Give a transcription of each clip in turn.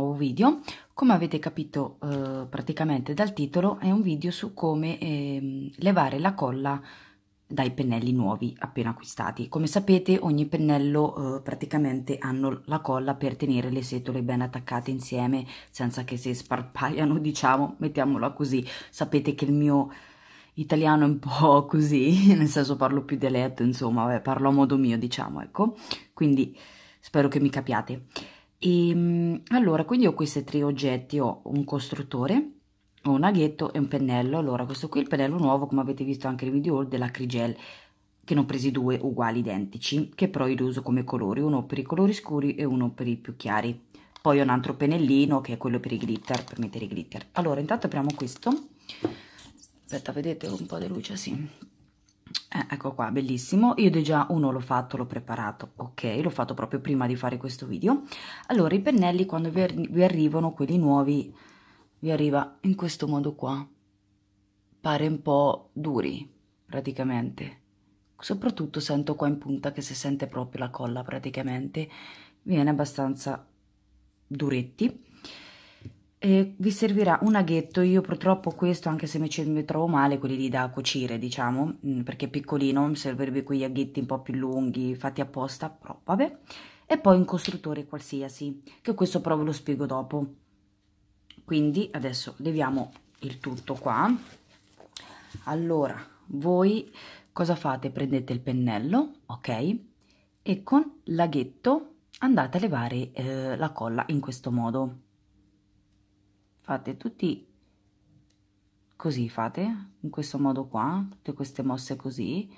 nuovo video come avete capito eh, praticamente dal titolo è un video su come eh, levare la colla dai pennelli nuovi appena acquistati come sapete ogni pennello eh, praticamente hanno la colla per tenere le setole ben attaccate insieme senza che si sparpaiano diciamo mettiamola così sapete che il mio italiano è un po' così nel senso parlo più dialetto insomma vabbè, parlo a modo mio diciamo ecco quindi spero che mi capiate e, ehm, allora, quindi ho questi tre oggetti, ho un costruttore, ho un aghetto e un pennello. Allora, questo qui è il pennello nuovo, come avete visto anche nel video della Crigel, che ne ho presi due uguali identici, che però io li uso come colori, uno per i colori scuri e uno per i più chiari. Poi ho un altro pennellino che è quello per i glitter, per mettere i glitter. Allora, intanto apriamo questo. Aspetta, vedete un po' di luce, sì eh, ecco qua, bellissimo, io già uno l'ho fatto, l'ho preparato, ok, l'ho fatto proprio prima di fare questo video. Allora, i pennelli quando vi, arri vi arrivano, quelli nuovi, vi arriva in questo modo qua, pare un po' duri praticamente, soprattutto sento qua in punta che si sente proprio la colla praticamente, viene abbastanza duretti. E vi servirà un aghetto, io purtroppo questo, anche se mi trovo male, quelli lì da cucire, diciamo, mm, perché è piccolino, mi servirebbe quegli aghetti un po' più lunghi, fatti apposta, però vabbè. E poi un costruttore qualsiasi, che questo però ve lo spiego dopo. Quindi adesso leviamo il tutto qua. Allora, voi cosa fate? Prendete il pennello, ok? E con l'aghetto andate a levare eh, la colla in questo modo fate tutti così fate in questo modo qua tutte queste mosse così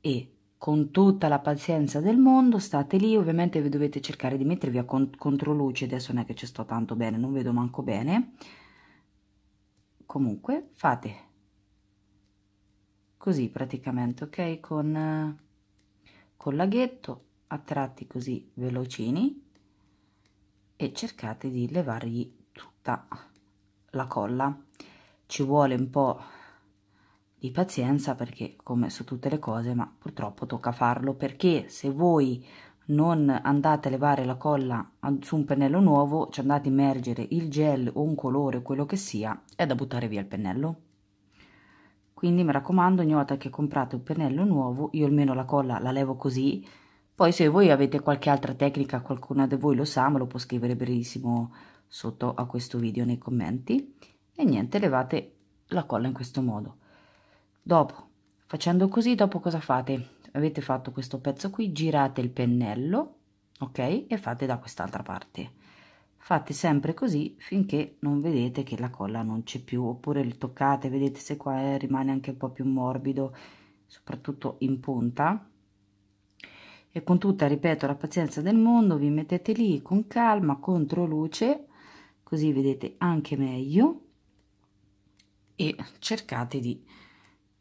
e con tutta la pazienza del mondo state lì ovviamente vi dovete cercare di mettervi a con controluce adesso non è che ci sto tanto bene non vedo manco bene comunque fate così praticamente ok con col laghetto a tratti così velocini e cercate di levargli tutta la colla ci vuole un po di pazienza perché come su tutte le cose ma purtroppo tocca farlo perché se voi non andate a levare la colla su un pennello nuovo ci andate a immergere il gel o un colore quello che sia è da buttare via il pennello quindi mi raccomando ogni volta che comprate un pennello nuovo io almeno la colla la levo così poi se voi avete qualche altra tecnica qualcuna di voi lo sa me lo può scrivere benissimo sotto a questo video nei commenti e niente levate la colla in questo modo dopo facendo così dopo cosa fate avete fatto questo pezzo qui girate il pennello ok e fate da quest'altra parte fate sempre così finché non vedete che la colla non c'è più oppure le toccate vedete se qua è, eh, rimane anche un po più morbido soprattutto in punta e con tutta ripeto la pazienza del mondo vi mettete lì con calma contro luce così vedete anche meglio e cercate di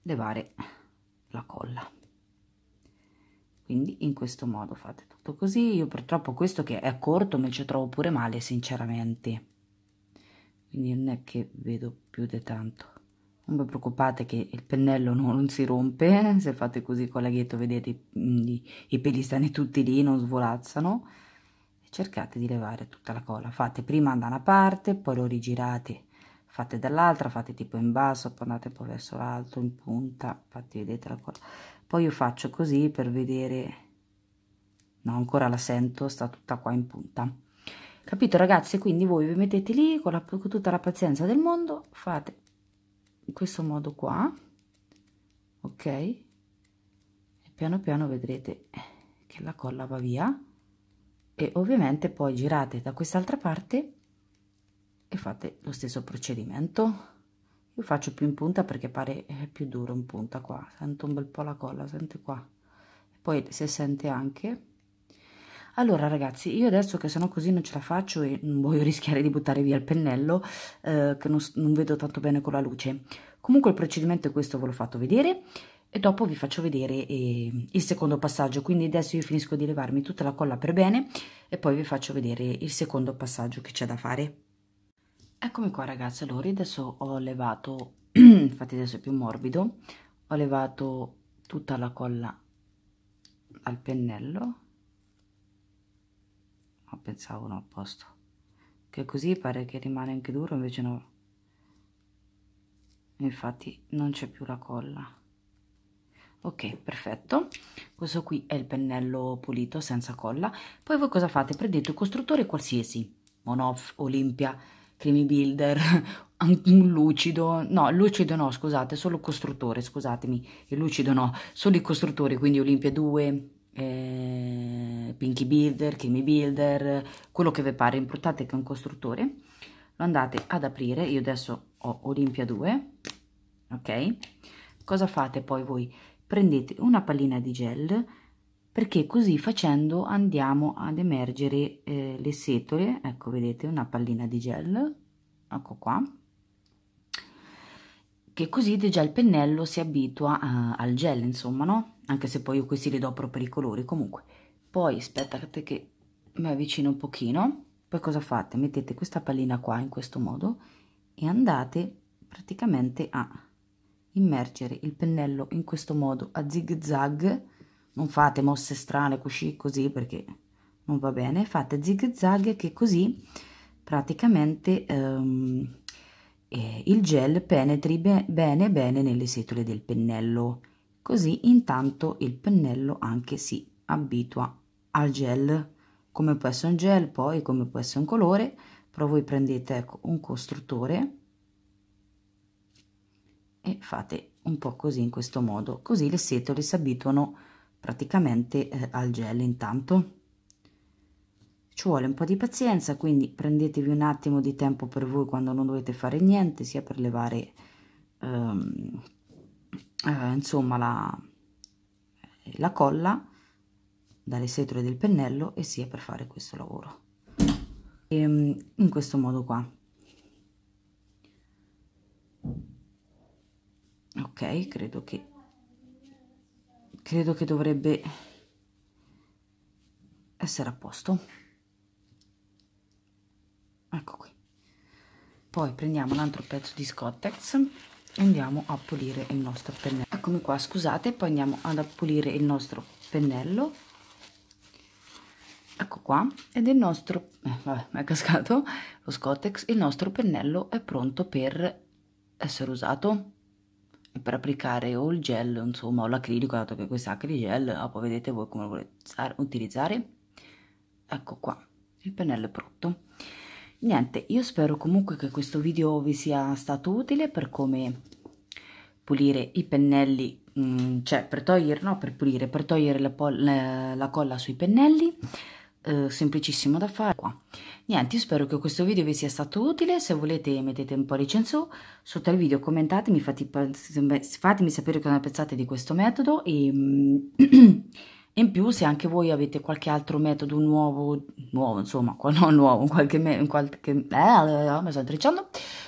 levare la colla quindi in questo modo fate tutto così io purtroppo questo che è corto me ci trovo pure male sinceramente quindi non è che vedo più di tanto non vi preoccupate che il pennello non, si rompe eh. se fate così con l'aghetto vedete mm, i, i peli stanno tutti lì non svolazzano cercate di levare tutta la colla fate prima da una parte poi lo rigirate fate dall'altra fate tipo in basso poi andate un po verso l'alto in punta infatti vedete la colla poi io faccio così per vedere no ancora la sento sta tutta qua in punta capito ragazzi quindi voi vi mettete lì con, la, con tutta la pazienza del mondo fate in questo modo qua ok e piano piano vedrete che la colla va via e ovviamente poi girate da quest'altra parte e fate lo stesso procedimento io faccio più in punta perché pare eh, più duro in punta qua sento un bel po' la colla sente qua poi si sente anche allora ragazzi io adesso che sennò così non ce la faccio e non voglio rischiare di buttare via il pennello eh, che non, non vedo tanto bene con la luce comunque il procedimento è questo ve l'ho fatto vedere e dopo vi faccio vedere eh, il secondo passaggio quindi adesso io finisco di levarmi tutta la colla per bene e poi vi faccio vedere il secondo passaggio che c'è da fare eccomi qua ragazzi allora adesso ho levato infatti adesso è più morbido ho levato tutta la colla al pennello ma oh, pensavo no a posto che così pare che rimane anche duro invece no infatti non c'è più la colla ok perfetto questo qui è il pennello pulito senza colla poi voi cosa fate prendete un costruttore qualsiasi monoff olimpia creamy builder un lucido no lucido no scusate solo costruttore scusatemi il lucido no solo i costruttori quindi olimpia 2 eh, pinky builder creamy builder quello che vi pare importate che è un costruttore lo andate ad aprire io adesso ho olimpia 2 ok cosa fate poi voi prendete una pallina di gel perché così facendo andiamo ad emergere eh, le setole ecco vedete una pallina di gel ecco qua che così già il pennello si abitua a, eh, al gel insomma no anche se poi io questi li do proprio per i colori comunque poi aspettate che mi avvicino un pochino poi cosa fate mettete questa pallina qua in questo modo e andate praticamente a immergere il pennello in questo modo a zig zag non fate mosse strane così così perché non va bene fate zig zag che così praticamente ehm, eh, il gel penetri be bene bene nelle setole del pennello così intanto il pennello anche si abitua al gel come può essere un gel poi come può essere un colore però voi prendete ecco un costruttore e fate un po' così in questo modo, così le setole si abituano praticamente eh, al gel intanto. Ci vuole un po' di pazienza, quindi prendetevi un attimo di tempo per voi quando non dovete fare niente, sia per levare ehm, eh, insomma la, la colla dalle setole del pennello e sia per fare questo lavoro. E, ehm, in questo modo qua. credo che credo che dovrebbe essere a posto ecco qui poi prendiamo un altro pezzo di scottex e andiamo a pulire il nostro pennello eccomi qua scusate poi andiamo ad pulire il nostro pennello ecco qua ed il nostro eh, vabbè, è cascato lo scottex il nostro pennello è pronto per essere usato per applicare o il gel insomma o l'acrilico dato che questo è acrigel dopo ah, vedete voi come lo volete utilizzare ecco qua il pennello è pronto niente io spero comunque che questo video vi sia stato utile per come pulire i pennelli mm, cioè per togliere no per pulire per togliere la, la, la colla sui pennelli eh, semplicissimo da fare qua. Niente, io spero che questo video vi sia stato utile, se volete mettete un pollice in su, sotto al video commentatemi, fate, fatemi sapere cosa ne pensate di questo metodo e mm, in più se anche voi avete qualche altro metodo nuovo, nuovo insomma, non nuovo, qualche, me, qualche, eh, mi sto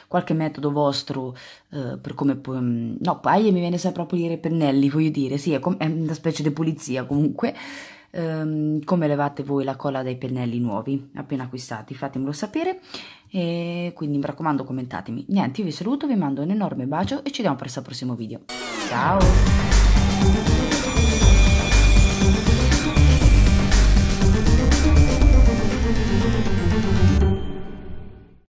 qualche metodo vostro eh, per come, mm, no, poi mi viene sempre a pulire i pennelli, voglio dire, sì, è, è una specie di pulizia comunque, ehm, come levate voi la colla dai pennelli nuovi appena acquistati, fatemelo sapere e quindi mi raccomando commentatemi. Niente, io vi saluto, vi mando un enorme bacio e ci vediamo presto al prossimo video. Ciao!